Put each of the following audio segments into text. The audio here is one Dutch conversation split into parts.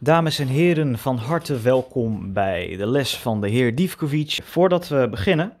Dames en heren, van harte welkom bij de les van de heer Diefkovic. Voordat we beginnen,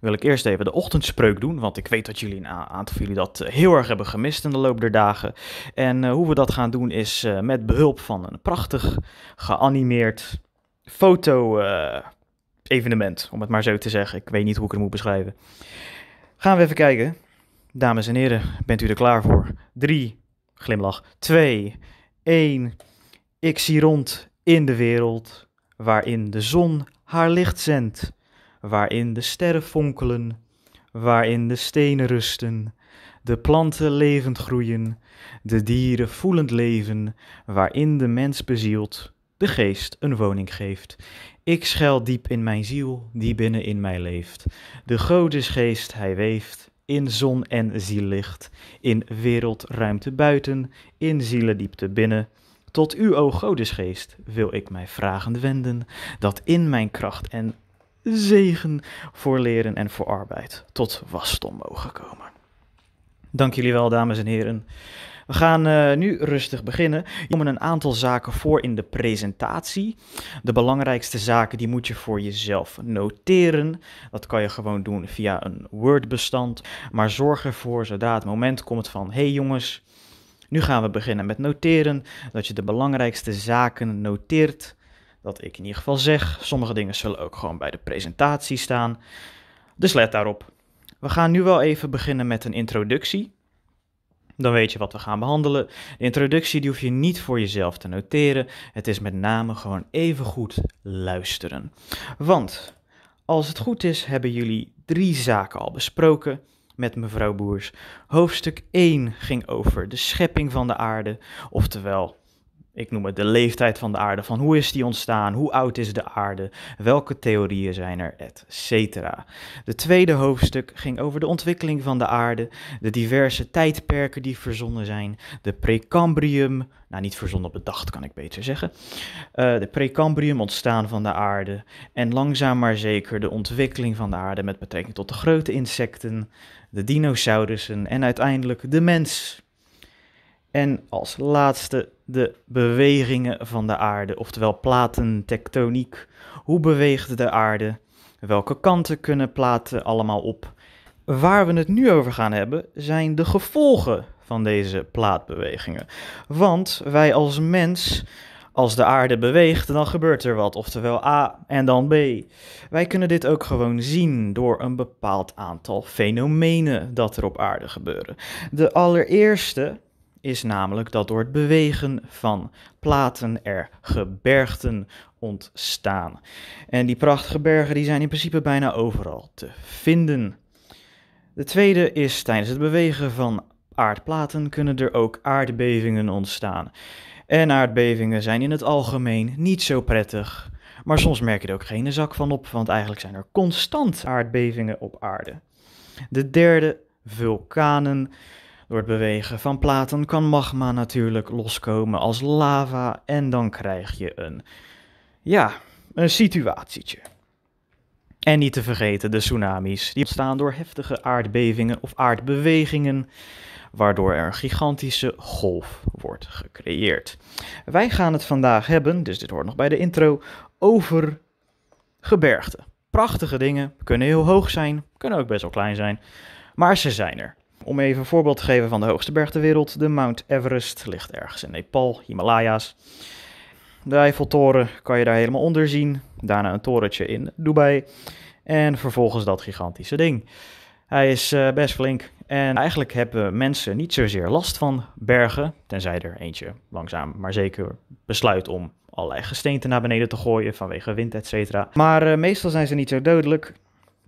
wil ik eerst even de ochtendspreuk doen, want ik weet dat jullie een aantal jullie dat eh, heel erg hebben gemist in de loop der dagen. En eh, hoe we dat gaan doen is eh, met behulp van een prachtig geanimeerd foto-evenement, om het maar zo te zeggen. Ik weet niet hoe ik het moet beschrijven. Gaan we even kijken. Dames en heren, bent u er klaar voor? 3, glimlach, 2, 1. Ik zie rond in de wereld, waarin de zon haar licht zendt, waarin de sterren fonkelen, waarin de stenen rusten, de planten levend groeien, de dieren voelend leven, waarin de mens bezielt, de geest een woning geeft. Ik schel diep in mijn ziel, die binnen in mij leeft. De godesgeest, hij weeft, in zon en ziellicht, in wereldruimte buiten, in zielendiepte binnen tot u, o Godesgeest, wil ik mij vragend wenden, dat in mijn kracht en zegen voor leren en voor arbeid tot wasdom mogen komen. Dank jullie wel, dames en heren. We gaan eh, nu rustig beginnen. Ik komen een aantal zaken voor in de presentatie. De belangrijkste zaken die moet je voor jezelf noteren. Dat kan je gewoon doen via een Word-bestand. Maar zorg ervoor, zodra het moment komt van... hey jongens, nu gaan we beginnen met noteren, dat je de belangrijkste zaken noteert. Dat ik in ieder geval zeg. Sommige dingen zullen ook gewoon bij de presentatie staan. Dus let daarop. We gaan nu wel even beginnen met een introductie. Dan weet je wat we gaan behandelen. De introductie die hoef je niet voor jezelf te noteren. Het is met name gewoon even goed luisteren. Want als het goed is, hebben jullie drie zaken al besproken met mevrouw Boers. Hoofdstuk 1 ging over de schepping van de aarde, oftewel ik noem het de leeftijd van de aarde, van hoe is die ontstaan, hoe oud is de aarde, welke theorieën zijn er, et cetera. De tweede hoofdstuk ging over de ontwikkeling van de aarde, de diverse tijdperken die verzonnen zijn, de precambrium, nou niet verzonnen bedacht kan ik beter zeggen, eh, de precambrium ontstaan van de aarde en langzaam maar zeker de ontwikkeling van de aarde met betrekking tot de grote insecten, de dinosaurussen en uiteindelijk de mens. En als laatste de bewegingen van de aarde, oftewel platentektoniek. Hoe beweegt de aarde? Welke kanten kunnen platen allemaal op? Waar we het nu over gaan hebben zijn de gevolgen van deze plaatbewegingen. Want wij als mens, als de aarde beweegt, dan gebeurt er wat, oftewel A en dan B. Wij kunnen dit ook gewoon zien door een bepaald aantal fenomenen dat er op aarde gebeuren. De allereerste is namelijk dat door het bewegen van platen er gebergten ontstaan. En die prachtige bergen die zijn in principe bijna overal te vinden. De tweede is tijdens het bewegen van aardplaten kunnen er ook aardbevingen ontstaan. En aardbevingen zijn in het algemeen niet zo prettig. Maar soms merk je er ook geen zak van op, want eigenlijk zijn er constant aardbevingen op aarde. De derde, vulkanen. Door het bewegen van platen kan magma natuurlijk loskomen als lava en dan krijg je een, ja, een situatietje. En niet te vergeten de tsunamis, die ontstaan door heftige aardbevingen of aardbewegingen, waardoor er een gigantische golf wordt gecreëerd. Wij gaan het vandaag hebben, dus dit hoort nog bij de intro, over gebergten. Prachtige dingen, kunnen heel hoog zijn, kunnen ook best wel klein zijn, maar ze zijn er. Om even een voorbeeld te geven van de hoogste berg ter wereld, de Mount Everest ligt ergens in Nepal, Himalaya's. De Eiffeltoren kan je daar helemaal onder zien, daarna een torentje in Dubai en vervolgens dat gigantische ding. Hij is eh, best flink en eigenlijk hebben mensen niet zozeer last van bergen, tenzij er eentje langzaam maar zeker besluit om allerlei gesteenten naar beneden te gooien vanwege wind, et cetera. Maar eh, meestal zijn ze niet zo dodelijk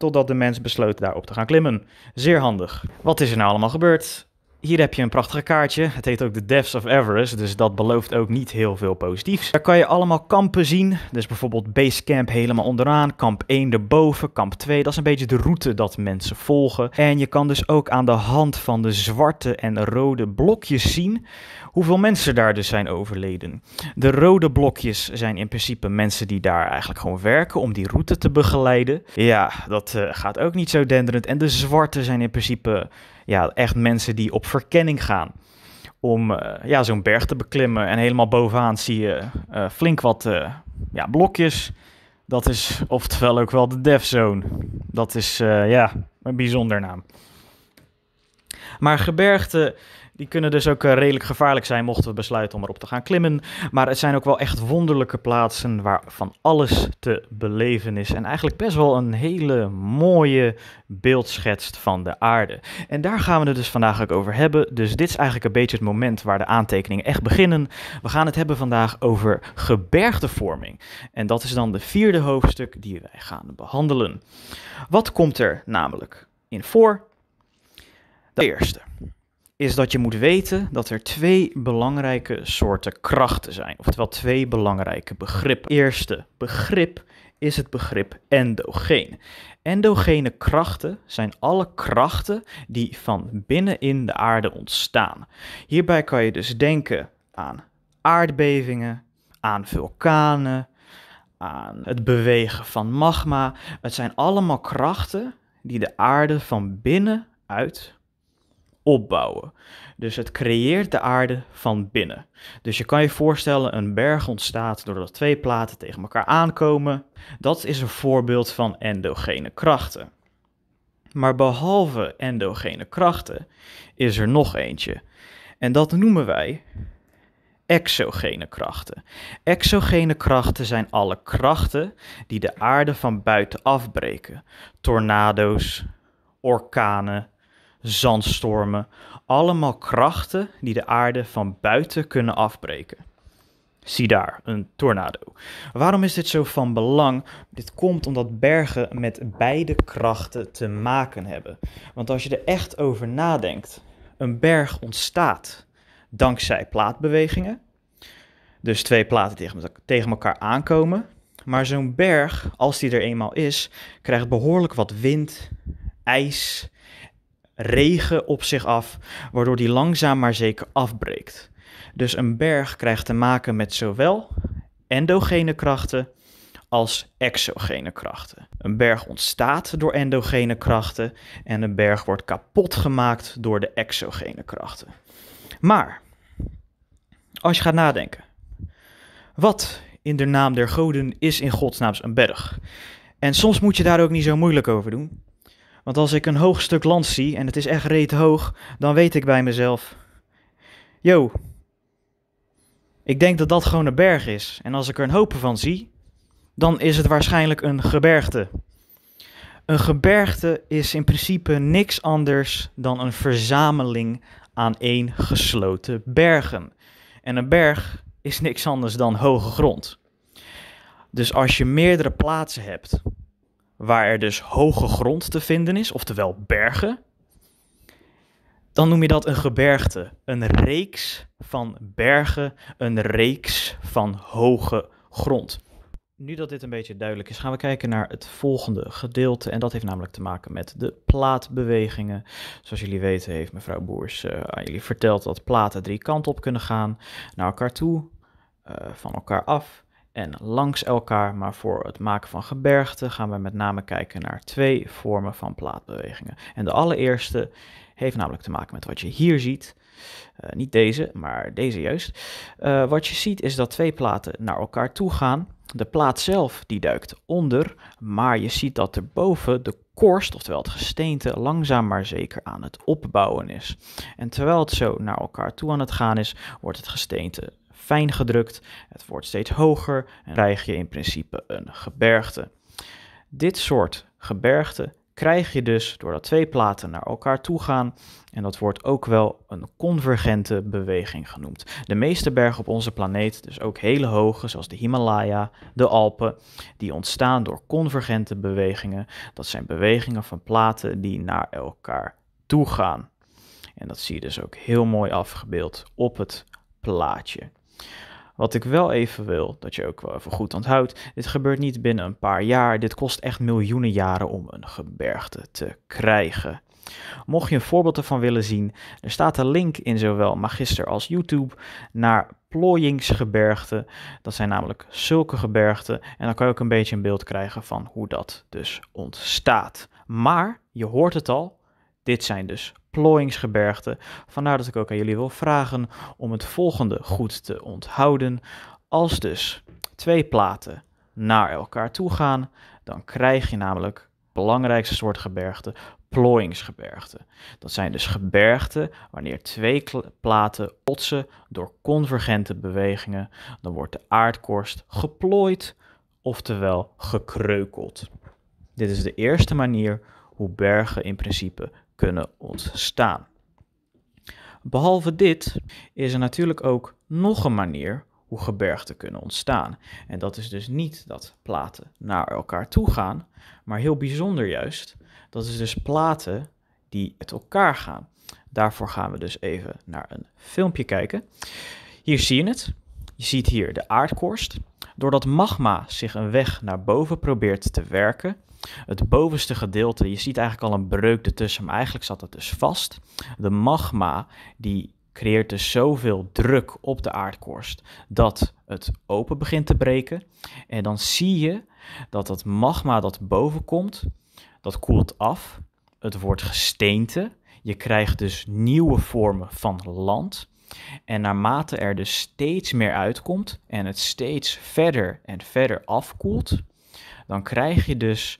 totdat de mens besloot daarop te gaan klimmen. Zeer handig. Wat is er nou allemaal gebeurd? Hier heb je een prachtig kaartje. Het heet ook de Deaths of Everest, dus dat belooft ook niet heel veel positiefs. Daar kan je allemaal kampen zien. Dus bijvoorbeeld Basecamp helemaal onderaan, kamp 1 erboven, kamp 2. Dat is een beetje de route dat mensen volgen. En je kan dus ook aan de hand van de zwarte en rode blokjes zien hoeveel mensen daar dus zijn overleden. De rode blokjes zijn in principe mensen die daar eigenlijk gewoon werken om die route te begeleiden. Ja, dat eh, gaat ook niet zo denderend. En de zwarte zijn in principe ja, echt mensen die op verkenning gaan om eh, ja, zo'n berg te beklimmen. En helemaal bovenaan zie je eh, flink wat eh, ja, blokjes. Dat is oftewel ook wel de Dev Zone. Dat is ja, een bijzonder naam. Maar gebergte die kunnen dus ook eh, redelijk gevaarlijk zijn mochten we besluiten om erop te gaan klimmen. Maar het zijn ook wel echt wonderlijke plaatsen waar van alles te beleven is. En eigenlijk best wel een hele mooie beeld van de aarde. En daar gaan we het dus vandaag ook over hebben. Dus dit is eigenlijk een beetje het moment waar de aantekeningen echt beginnen. We gaan het hebben vandaag over gebergtevorming. En dat is dan de vierde hoofdstuk die wij gaan behandelen. Wat komt er namelijk in voor? De eerste is dat je moet weten dat er twee belangrijke soorten krachten zijn, oftewel twee belangrijke begrippen. Eerste begrip is het begrip endogeen. Endogene krachten zijn alle krachten die van binnenin de aarde ontstaan. Hierbij kan je dus denken aan aardbevingen, aan vulkanen, aan het bewegen van magma. Het zijn allemaal krachten die de aarde van binnenuit opbouwen. Dus het creëert de aarde van binnen. Dus je kan je voorstellen, een berg ontstaat doordat twee platen tegen elkaar aankomen. Dat is een voorbeeld van endogene krachten. Maar behalve endogene krachten is er nog eentje. En dat noemen wij exogene krachten. Exogene krachten zijn alle krachten die de aarde van buiten afbreken. Tornado's, orkanen, zandstormen, allemaal krachten die de aarde van buiten kunnen afbreken. Zie daar, een tornado. Waarom is dit zo van belang? Dit komt omdat bergen met beide krachten te maken hebben. Want als je er echt over nadenkt, een berg ontstaat dankzij plaatbewegingen. Dus twee platen tegen elkaar aankomen. Maar zo'n berg, als die er eenmaal is, krijgt behoorlijk wat wind, ijs regen op zich af, waardoor die langzaam maar zeker afbreekt. Dus een berg krijgt te maken met zowel endogene krachten als exogene krachten. Een berg ontstaat door endogene krachten en een berg wordt kapot gemaakt door de exogene krachten. Maar als je gaat nadenken, wat in de naam der goden is in godsnaams een berg? En soms moet je daar ook niet zo moeilijk over doen. Want als ik een hoog stuk land zie, en het is echt reet hoog, dan weet ik bij mezelf: Yo, ik denk dat dat gewoon een berg is. En als ik er een hoop van zie, dan is het waarschijnlijk een gebergte. Een gebergte is in principe niks anders dan een verzameling aan één gesloten bergen. En een berg is niks anders dan hoge grond. Dus als je meerdere plaatsen hebt waar er dus hoge grond te vinden is, oftewel bergen, dan noem je dat een gebergte. Een reeks van bergen, een reeks van hoge grond. Nu dat dit een beetje duidelijk is, gaan we kijken naar het volgende gedeelte. En dat heeft namelijk te maken met de plaatbewegingen. Zoals jullie weten heeft mevrouw Boers eh, aan jullie verteld dat platen drie kanten op kunnen gaan. Naar elkaar toe, eh, van elkaar af en langs elkaar, maar voor het maken van gebergten gaan we met name kijken naar twee vormen van plaatbewegingen. En de allereerste heeft namelijk te maken met wat je hier ziet. Eh, niet deze, maar deze juist. Eh, wat je ziet is dat twee platen naar elkaar toe gaan. De plaat zelf die duikt onder, maar je ziet dat erboven de korst, oftewel het gesteente, langzaam maar zeker aan het opbouwen is. En terwijl het zo naar elkaar toe aan het gaan is, wordt het gesteente fijn gedrukt. Het wordt steeds hoger en krijg je in principe een gebergte. Dit soort gebergte krijg je dus doordat twee platen naar elkaar toe gaan. En dat wordt ook wel een convergente beweging genoemd. De meeste bergen op onze planeet, dus ook hele hoge, zoals de Himalaya, de Alpen, die ontstaan door convergente bewegingen. Dat zijn bewegingen van platen die naar elkaar toe gaan. En dat zie je dus ook heel mooi afgebeeld op het plaatje. Wat ik wel even wil, dat je ook wel even goed onthoudt, dit gebeurt niet binnen een paar jaar. Dit kost echt miljoenen jaren om een gebergte te krijgen. Mocht je een voorbeeld ervan willen zien, er staat een link in zowel Magister als YouTube naar plooiingsgebergten. Dat zijn namelijk zulke gebergten en dan kan je ook een beetje een beeld krijgen van hoe dat dus ontstaat. Maar, je hoort het al, dit zijn dus plooiingsgebergten. Vandaar dat ik ook aan jullie wil vragen om het volgende goed te onthouden. Als dus twee platen naar elkaar toe gaan, dan krijg je namelijk belangrijkste soort gebergte, plooiingsgebergte. Dat zijn dus gebergten wanneer twee platen botsen door convergente bewegingen, dan wordt de aardkorst geplooid, oftewel gekreukeld. Dit is de eerste manier hoe bergen in principe kunnen ontstaan. Behalve dit is er natuurlijk ook nog een manier hoe gebergten kunnen ontstaan. En dat is dus niet dat platen naar elkaar toe gaan, maar heel bijzonder juist, dat is dus platen die het elkaar gaan. Daarvoor gaan we dus even naar een filmpje kijken. Hier zie je het. Je ziet hier de aardkorst. Doordat magma zich een weg naar boven probeert te werken, het bovenste gedeelte, je ziet eigenlijk al een breuk ertussen, maar eigenlijk zat het dus vast. De magma die creëert dus zoveel druk op de aardkorst dat het open begint te breken. En dan zie je dat dat magma dat boven komt, dat koelt af. Het wordt gesteente. Je krijgt dus nieuwe vormen van land. En naarmate er dus steeds meer uitkomt en het steeds verder en verder afkoelt, dan krijg je dus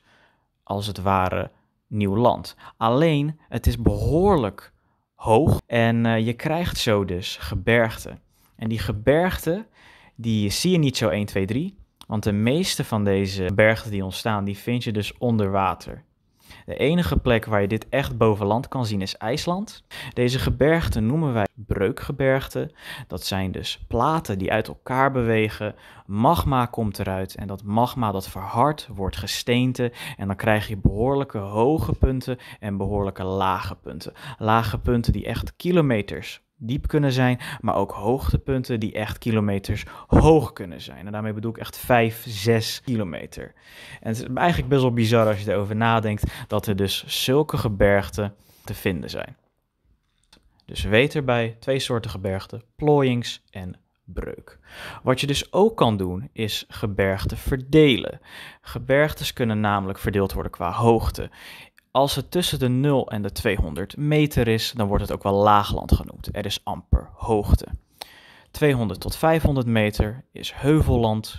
als het ware nieuw land. Alleen het is behoorlijk hoog en eh, je krijgt zo dus gebergten. En die gebergten, die zie je niet zo 1, 2, 3. Want de meeste van deze bergen die ontstaan, die vind je dus onder water. De enige plek waar je dit echt boven land kan zien is IJsland. Deze gebergten noemen wij breukgebergten. Dat zijn dus platen die uit elkaar bewegen. Magma komt eruit en dat magma dat verhardt wordt gesteente en dan krijg je behoorlijke hoge punten en behoorlijke lage punten. Lage punten die echt kilometers diep kunnen zijn, maar ook hoogtepunten die echt kilometers hoog kunnen zijn. En daarmee bedoel ik echt 5, 6 kilometer. En het is eigenlijk best wel bizar als je erover nadenkt dat er dus zulke gebergten te vinden zijn. Dus weet bij twee soorten gebergten: plooiings en breuk. Wat je dus ook kan doen, is gebergten verdelen. Gebergtes kunnen namelijk verdeeld worden qua hoogte. Als het tussen de 0 en de 200 meter is, dan wordt het ook wel laagland genoemd. Er is amper hoogte. 200 tot 500 meter is heuvelland.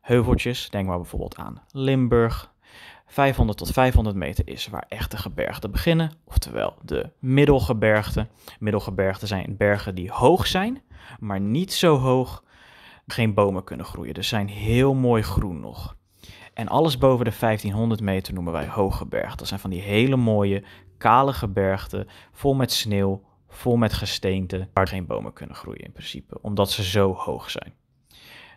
Heuveltjes, denk maar bijvoorbeeld aan Limburg. 500 tot 500 meter is waar echte gebergten beginnen, oftewel de middelgebergten. Middelgebergten zijn bergen die hoog zijn, maar niet zo hoog geen bomen kunnen groeien. Dus zijn heel mooi groen nog. En alles boven de 1500 meter noemen wij hoge bergen. Dat zijn van die hele mooie, kale gebergten, vol met sneeuw, vol met gesteente, waar geen bomen kunnen groeien in principe, omdat ze zo hoog zijn.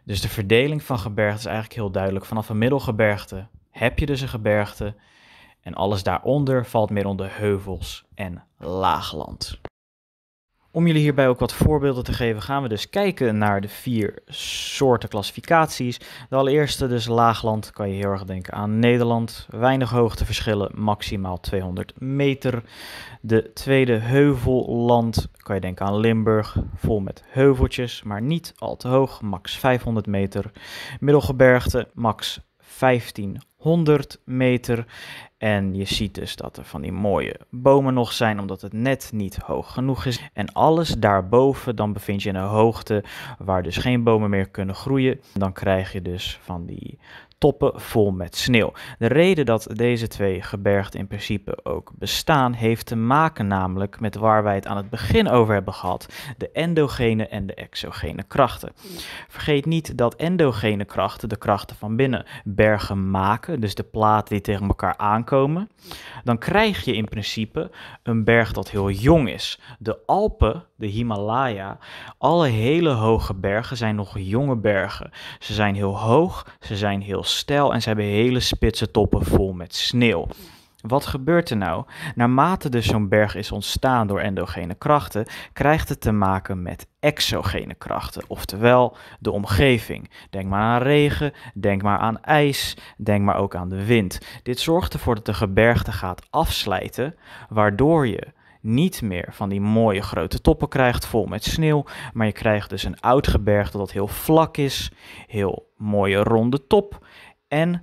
Dus de verdeling van gebergten is eigenlijk heel duidelijk. Vanaf een middelgebergte heb je dus een gebergte en alles daaronder valt meer onder heuvels en laagland. Om jullie hierbij ook wat voorbeelden te geven, gaan we dus kijken naar de vier soorten klassificaties. De allereerste, dus laagland, kan je heel erg denken aan Nederland. Weinig hoogteverschillen, maximaal 200 meter. De tweede, heuvelland, kan je denken aan Limburg, vol met heuveltjes, maar niet al te hoog, max 500 meter. Middelgebergte, max 1500 meter. En je ziet dus dat er van die mooie bomen nog zijn, omdat het net niet hoog genoeg is. En alles daarboven, dan bevind je in een hoogte waar dus geen bomen meer kunnen groeien. Dan krijg je dus van die toppen vol met sneeuw. De reden dat deze twee gebergten in principe ook bestaan, heeft te maken namelijk met waar wij het aan het begin over hebben gehad: de endogene en de exogene krachten. Vergeet niet dat endogene krachten de krachten van binnen bergen maken, dus de platen die tegen elkaar aankomen. Dan krijg je in principe een berg dat heel jong is. De Alpen de Himalaya. Alle hele hoge bergen zijn nog jonge bergen. Ze zijn heel hoog, ze zijn heel steil en ze hebben hele spitse toppen vol met sneeuw. Wat gebeurt er nou? Naarmate dus zo'n berg is ontstaan door endogene krachten, krijgt het te maken met exogene krachten, oftewel de omgeving. Denk maar aan regen, denk maar aan ijs, denk maar ook aan de wind. Dit zorgt ervoor dat de gebergte gaat afslijten, waardoor je niet meer van die mooie grote toppen krijgt, vol met sneeuw. Maar je krijgt dus een oud gebergte dat heel vlak is, heel mooie ronde top. En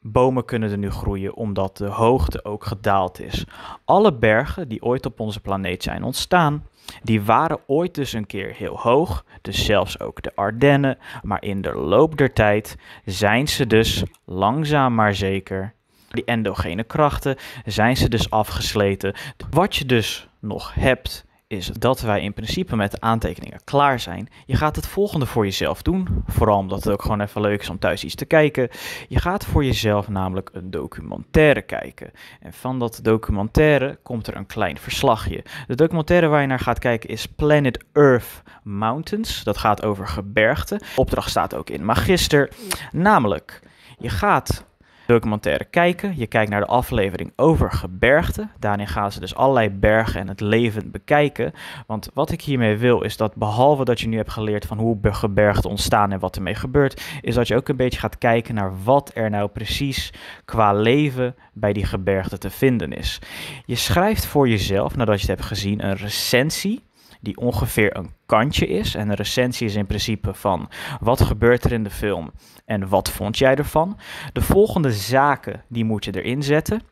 bomen kunnen er nu groeien omdat de hoogte ook gedaald is. Alle bergen die ooit op onze planeet zijn ontstaan, die waren ooit dus een keer heel hoog, dus zelfs ook de Ardennen, maar in de loop der tijd zijn ze dus langzaam maar zeker die endogene krachten zijn ze dus afgesleten. Wat je dus nog hebt is dat wij in principe met de aantekeningen klaar zijn. Je gaat het volgende voor jezelf doen, vooral omdat het ook gewoon even leuk is om thuis iets te kijken. Je gaat voor jezelf namelijk een documentaire kijken. En van dat documentaire komt er een klein verslagje. De documentaire waar je naar gaat kijken is Planet Earth Mountains. Dat gaat over gebergten. Opdracht staat ook in Magister, namelijk je gaat documentaire kijken. Je kijkt naar de aflevering over gebergten. Daarin gaan ze dus allerlei bergen en het leven bekijken. Want wat ik hiermee wil is dat behalve dat je nu hebt geleerd van hoe gebergten ontstaan en wat ermee gebeurt, is dat je ook een beetje gaat kijken naar wat er nou precies qua leven bij die gebergten te vinden is. Je schrijft voor jezelf, nadat je het hebt gezien, een recensie die ongeveer een kantje is. En een recensie is in principe van wat gebeurt er in de film en wat vond jij ervan. De volgende zaken die moet je erin zetten.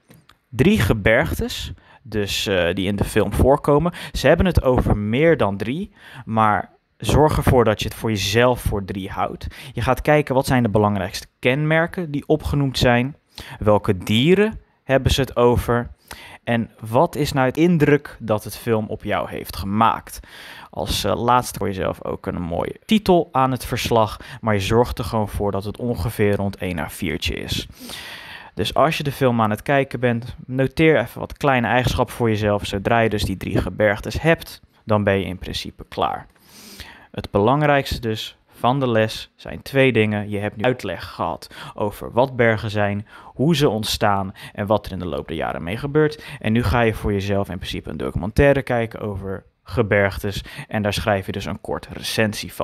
Drie gebergtes, dus eh, die in de film voorkomen. Ze hebben het over meer dan drie, maar zorg ervoor dat je het voor jezelf voor drie houdt. Je gaat kijken wat zijn de belangrijkste kenmerken die opgenoemd zijn. Welke dieren hebben ze het over? En wat is nou het indruk dat het film op jou heeft gemaakt? Als uh, laatste voor jezelf ook een mooie titel aan het verslag, maar je zorgt er gewoon voor dat het ongeveer rond 1 naar 4 is. Dus als je de film aan het kijken bent, noteer even wat kleine eigenschappen voor jezelf. Zodra je dus die drie gebergtes hebt, dan ben je in principe klaar. Het belangrijkste dus, van de les zijn twee dingen. Je hebt nu uitleg gehad over wat bergen zijn, hoe ze ontstaan en wat er in de loop der jaren mee gebeurt. En nu ga je voor jezelf in principe een documentaire kijken over gebergtes en daar schrijf je dus een korte recensie van.